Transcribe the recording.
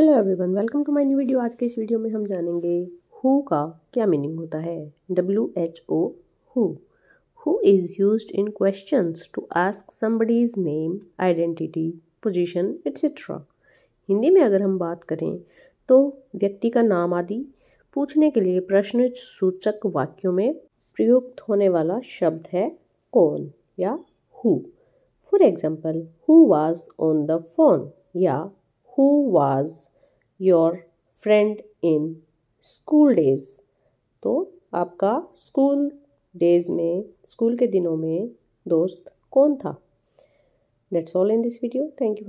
Hello everyone welcome to my new video आज के इस वीडियो में हम जानेंगे हु का क्या मीनिंग होता है W H O who is use in question to ask somebody's name identity position etcetera Hindi में अगर हम बात करें तो व्यक्ति का नाम आदि पूछने के लिए प्रश्न सूचक वाक्यों में प्रयुक्त होने वाला शब्द है कौन या who for example who was on the phone या who was your friend in school days तो आपका school days में school के दिनों में दोस्त कौन था That's all in this video. Thank you.